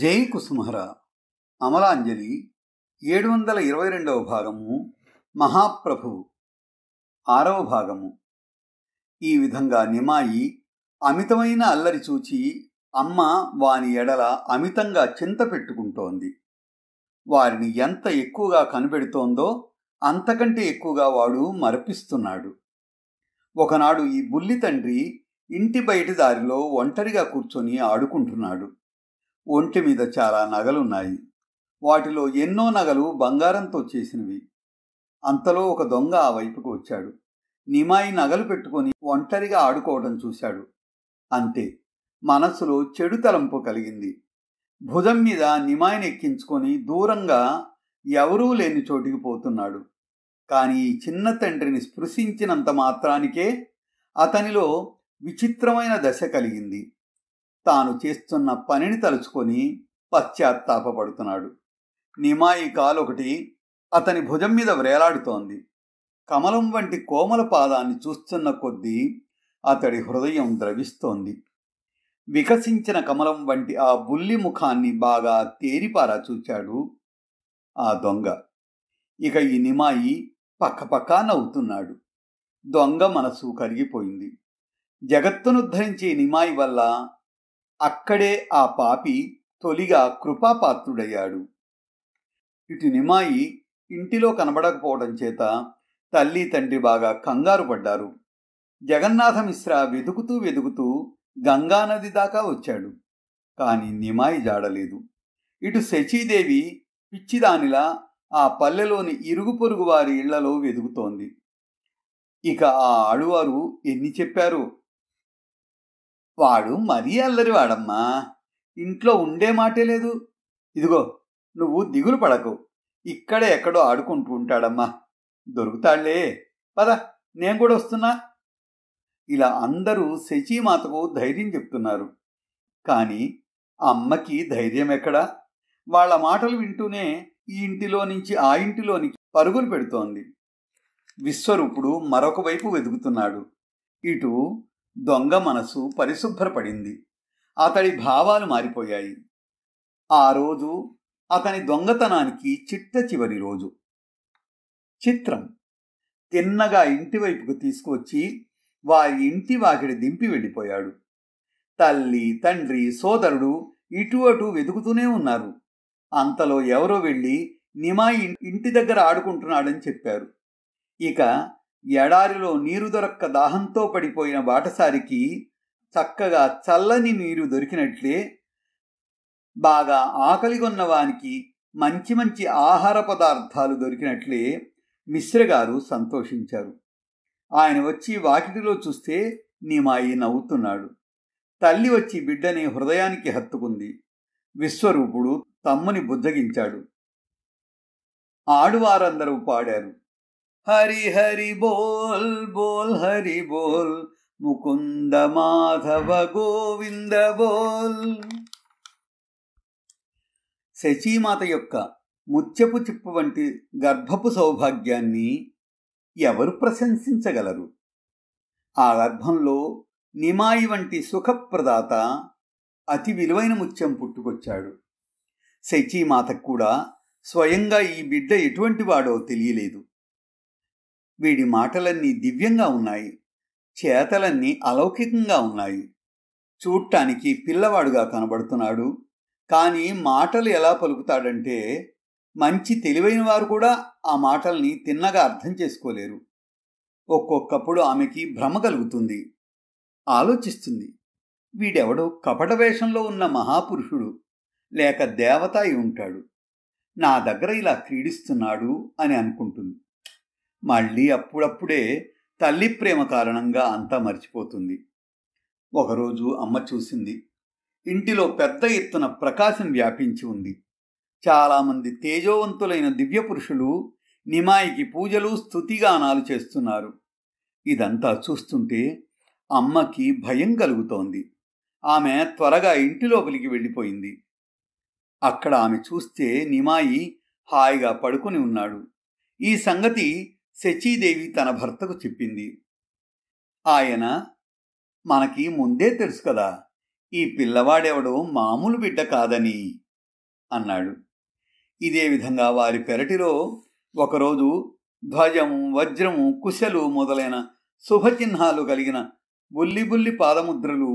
జై కుసుమహర అమలాంజలి ఏడు వందల ఇరవై రెండవ భాగము మహాప్రభు ఆరవ భాగము ఈ విధంగా నిమాయి అమితమైన అల్లరి చూచి అమ్మ వాని ఎడల అమితంగా చింత పెట్టుకుంటోంది వారిని ఎంత ఎక్కువగా కనిపెడుతోందో అంతకంటే ఎక్కువగా వాడు మరపిస్తున్నాడు ఒకనాడు ఈ బుల్లి తండ్రి ఇంటి బయటి దారిలో ఒంటరిగా కూర్చొని ఆడుకుంటున్నాడు ఒంటి మీద చాలా నగలున్నాయి వాటిలో ఎన్నో నగలు బంగారంతో చేసినవి అంతలో ఒక దొంగ ఆ వైపుకు వచ్చాడు నిమాయి నగలు పెట్టుకొని ఒంటరిగా ఆడుకోవడం చూశాడు అంతే మనస్సులో చెడు తలంపు కలిగింది భుజం మీద నిమాయిని ఎక్కించుకొని దూరంగా ఎవరూ లేని చోటికి పోతున్నాడు కానీ చిన్న తండ్రిని స్పృశించినంత మాత్రానికే అతనిలో విచిత్రమైన దశ కలిగింది తాను చేస్తున్న పనిని తలుచుకొని పశ్చాత్తాపడుతున్నాడు నిమాయి కాలొకటి అతని భుజం మీద వ్రేలాడుతోంది కమలం వంటి కోమల పాదాన్ని చూస్తున్న కొద్దీ అతడి హృదయం ద్రవిస్తోంది వికసించిన కమలం వంటి ఆ బుల్లి ముఖాన్ని బాగా తేరిపారా చూచాడు ఆ దొంగ ఇక ఈ నిమాయి పక్కపక్కా నవ్వుతున్నాడు దొంగ మనసు కరిగిపోయింది జగత్తునుద్ధరించే నిమాయి వల్ల అక్కడే ఆ పాపి తొలిగా కృపాపాత్రుడయ్యాడు ఇటు నిమాయి ఇంటిలో కనబడకపోవడం చేత తల్లి తండ్రి బాగా కంగారు పడ్డారు జగన్నాథ వెతుకుతూ వెదుకుతూ వెదుకుతూ గంగానది దాకా వచ్చాడు కానీ నిమాయి జాడలేదు ఇటు శచీదేవి పిచ్చిదానిలా ఆ పల్లెలోని ఇరుగు పొరుగు వారి ఇళ్లలో వెదుకుతోంది ఇక ఆ ఆడువారు ఎన్ని చెప్పారు వాడు మరీ అల్లరి వాడమ్మా ఇంట్లో ఉండే మాటే లేదు ఇదిగో నువ్వు దిగులు పడకు ఇక్కడ ఎక్కడో ఆడుకుంటూ ఉంటాడమ్మా దొరుకుతాళ్లే పద నేను కూడా వస్తున్నా ఇలా అందరూ శచీమాతకు ధైర్యం చెప్తున్నారు కానీ అమ్మకి ధైర్యం ఎక్కడా వాళ్ళ మాటలు వింటూనే ఈ ఇంటిలో నుంచి ఆ ఇంటిలోనికి పరుగులు పెడుతోంది విశ్వరూపుడు మరొక వైపు వెతుకుతున్నాడు ఇటు దొంగ మనసు పరిశుభ్రపడింది అతడి భావాలు మారిపోయాయి ఆ రోజు అతని దొంగతనానికి చిట్ట చివరి రోజు చిత్రం తిన్నగా ఇంటివైపుకు తీసుకువచ్చి వారి ఇంటి వాకిడి దింపి వెళ్ళిపోయాడు తల్లి తండ్రి సోదరుడు ఇటు అటు వెతుకుతూనే ఉన్నారు అంతలో ఎవరో వెళ్ళి నిమాయి ఇంటి దగ్గర ఆడుకుంటున్నాడని చెప్పారు ఇక ఎడారిలో నీరు దొరక్క దాహంతో పడిపోయిన బాటసారికి చక్కగా చల్లని నీరు దొరికినట్లే బాగా కొన్నవానికి మంచి మంచి ఆహార పదార్థాలు దొరికినట్లే మిశ్రగారు సంతోషించారు ఆయన వచ్చి వాకిటిలో చూస్తే నీమాయి నవ్వుతున్నాడు తల్లి వచ్చి బిడ్డని హృదయానికి హత్తుకుంది విశ్వరూపుడు తమ్ముని బుజ్జగించాడు ఆడువారందరూ పాడారు హరి హరి బోల్ బోల్ హరి బోల్ ముకుంద మాధవ గోవింద బోల్ శచీమాత యొక్క ముత్యపు చిప్పు వంటి గర్భపు సౌభాగ్యాన్ని ఎవరు ప్రశంసించగలరు ఆ గర్భంలో నిమాయి వంటి సుఖప్రదాత అతి విలువైన ముత్యం పుట్టుకొచ్చాడు శచీమాతకు కూడా స్వయంగా ఈ బిడ్డ ఎటువంటి వాడో తెలియలేదు వీడి మాటలన్నీ దివ్యంగా ఉన్నాయి చేతలన్నీ అలౌకికంగా ఉన్నాయి చూడటానికి పిల్లవాడుగా కనబడుతున్నాడు కానీ మాటలు ఎలా పలుకుతాడంటే మంచి తెలివైన వారు కూడా ఆ మాటల్ని తిన్నగా అర్థం చేసుకోలేరు ఒక్కొక్కప్పుడు ఆమెకి భ్రమ కలుగుతుంది ఆలోచిస్తుంది వీడెవడో కపట వేషంలో ఉన్న మహాపురుషుడు లేక దేవత ఉంటాడు నా దగ్గర ఇలా క్రీడిస్తున్నాడు అని అనుకుంటుంది మళ్ళీ అప్పుడప్పుడే తల్లి ప్రేమ కారణంగా అంతా మర్చిపోతుంది ఒకరోజు అమ్మ చూసింది ఇంటిలో పెద్ద ఎత్తున ప్రకాశం వ్యాపించి ఉంది చాలామంది తేజోవంతులైన పురుషులు నిమాయికి పూజలు స్థుతిగానాలు చేస్తున్నారు ఇదంతా చూస్తుంటే అమ్మకి భయం కలుగుతోంది ఆమె త్వరగా ఇంటి లోపలికి వెళ్ళిపోయింది అక్కడ ఆమె చూస్తే నిమాయి హాయిగా పడుకుని ఉన్నాడు ఈ సంగతి శచీదేవి తన భర్తకు చెప్పింది ఆయన మనకి ముందే తెలుసు కదా ఈ పిల్లవాడెవడో మామూలు బిడ్డ కాదని అన్నాడు ఇదే విధంగా వారి పెరటిలో ఒకరోజు ధ్వజము వజ్రము కుశలు మొదలైన శుభచిహ్నాలు కలిగిన బుల్లి బుల్లి పాదముద్రలు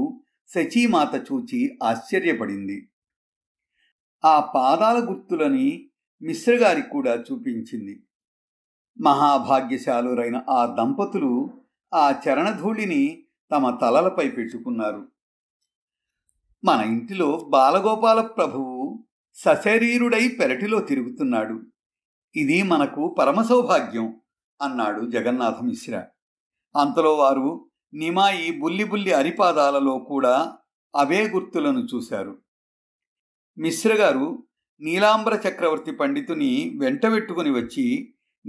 శచీమాత చూచి ఆశ్చర్యపడింది ఆ పాదాల గుర్తులని మిశ్రగారికి కూడా చూపించింది మహాభాగ్యశాలురైన ఆ దంపతులు ఆ చరణధూళిని తమ తలలపై పెట్టుకున్నారు మన ఇంటిలో బాలగోపాల ప్రభువు సశరీరుడై పెరటిలో తిరుగుతున్నాడు ఇది మనకు పరమసౌభాగ్యం అన్నాడు జగన్నాథ మిశ్ర అంతలో వారు నిమాయి బుల్లి బుల్లి అరిపాదాలలో కూడా అవే గుర్తులను చూశారు మిశ్రగారు నీలాంబ్ర చక్రవర్తి పండితుని వెంటబెట్టుకుని వచ్చి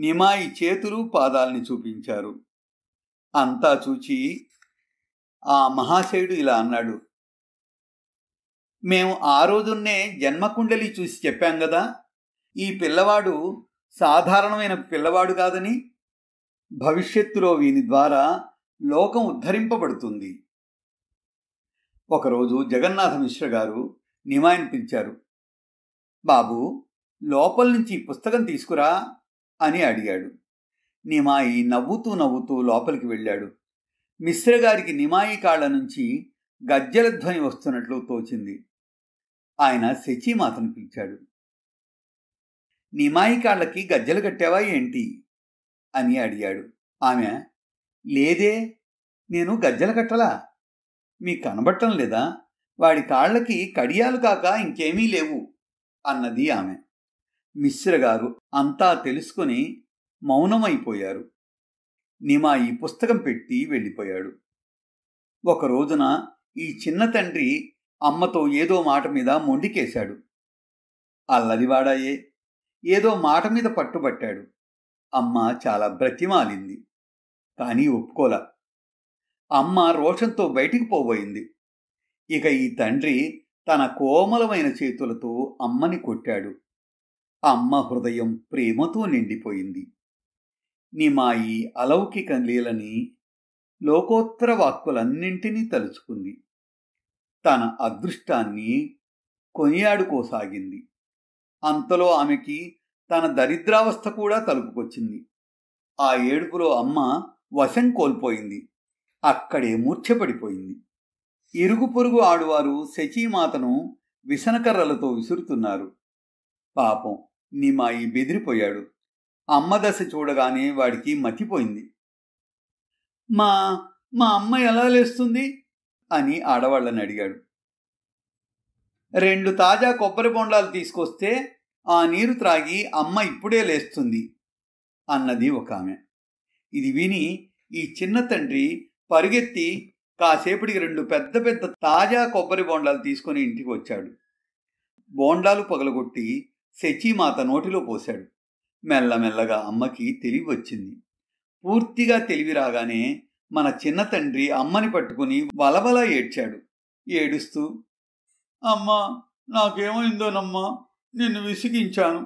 నిమాయి చేతులు పాదాల్ని చూపించారు అంతా చూచి ఆ మహాశయుడు ఇలా అన్నాడు మేము ఆ రోజున్నే జన్మకుండలి చూసి చెప్పాం కదా ఈ పిల్లవాడు సాధారణమైన పిల్లవాడు కాదని భవిష్యత్తులో వీని ద్వారా లోకం ఉద్ధరింపబడుతుంది ఒకరోజు జగన్నాథ మిశ్ర గారు నిమాయిని పిలిచారు బాబు లోపల నుంచి పుస్తకం తీసుకురా అని అడిగాడు నిమాయి నవ్వుతూ నవ్వుతూ లోపలికి వెళ్ళాడు మిశ్రగారికి నిమాయి కాళ్ళ నుంచి గజ్జల ధ్వని వస్తున్నట్లు తోచింది ఆయన శచి పిలిచాడు నిమాయి కాళ్ళకి గజ్జలు కట్టావా ఏంటి అని అడిగాడు ఆమె లేదే నేను గజ్జలు కట్టలా మీకు కనబట్టం లేదా వాడి కాళ్ళకి కడియాలు కాక ఇంకేమీ లేవు అన్నది ఆమె మిశ్రగారు అంతా తెలుసుకుని మౌనమైపోయారు నిమా ఈ పుస్తకం పెట్టి వెళ్ళిపోయాడు ఒక రోజున ఈ చిన్న తండ్రి అమ్మతో ఏదో మాట మీద మొండికేశాడు అల్లరివాడాయే ఏదో మాట మీద పట్టుబట్టాడు అమ్మ చాలా బ్రతిమాలింది కానీ ఒప్పుకోల అమ్మ రోషంతో బయటికి పోబోయింది ఇక ఈ తండ్రి తన కోమలమైన చేతులతో అమ్మని కొట్టాడు అమ్మ హృదయం ప్రేమతో నిండిపోయింది నిమాయి అలౌకిక లీలని లోకోత్తర వాక్కులన్నింటినీ తలుచుకుంది తన అదృష్టాన్ని కొనియాడుకోసాగింది అంతలో ఆమెకి తన దరిద్రావస్థ కూడా తలుపుకొచ్చింది ఆ ఏడుపులో అమ్మ వశం కోల్పోయింది అక్కడే మూర్ఛపడిపోయింది ఇరుగు పొరుగు ఆడువారు శచీమాతను విసనకర్రలతో విసురుతున్నారు పాపం నిమాయి బెదిరిపోయాడు అమ్మదశ చూడగానే వాడికి మతిపోయింది మా మా అమ్మ ఎలా లేస్తుంది అని ఆడవాళ్ళని అడిగాడు రెండు తాజా కొబ్బరి బొండాలు తీసుకొస్తే ఆ నీరు త్రాగి అమ్మ ఇప్పుడే లేస్తుంది అన్నది ఒక ఆమె ఇది విని ఈ చిన్న తండ్రి పరుగెత్తి కాసేపటికి రెండు పెద్ద పెద్ద తాజా కొబ్బరి బోండాలు తీసుకొని ఇంటికి వచ్చాడు బోండాలు పగలగొట్టి శచీమాత నోటిలో పోశాడు మెల్లమెల్లగా అమ్మకి తెలివి వచ్చింది పూర్తిగా తెలివి రాగానే మన చిన్న తండ్రి అమ్మని పట్టుకుని వలవల ఏడ్చాడు ఏడుస్తూ అమ్మా నాకేమైందోనమ్మా నిన్ను విసిగించాను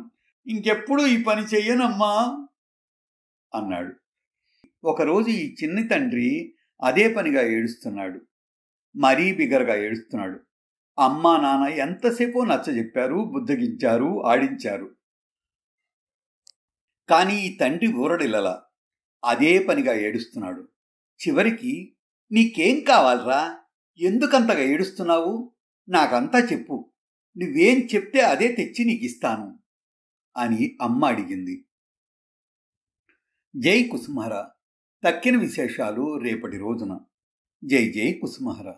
ఇంకెప్పుడు ఈ పని చెయ్యనమ్మా అన్నాడు ఒకరోజు ఈ చిన్ని తండ్రి అదే పనిగా ఏడుస్తున్నాడు మరీ బిగరగా ఏడుస్తున్నాడు అమ్మా నాన్న ఎంతసేపు నచ్చజెప్పారు బుద్ధగించారు ఆడించారు కానీ ఈ తండ్రి ఊరడిల్లల అదే పనిగా ఏడుస్తున్నాడు చివరికి నీకేం కావాలరా ఎందుకంతగా ఏడుస్తున్నావు నాకంతా చెప్పు నువ్వేం చెప్తే అదే తెచ్చి నీకిస్తాను అని అమ్మ అడిగింది జై కుసుమహరా తక్కిన విశేషాలు రేపటి రోజున జై జై కుసుమహరా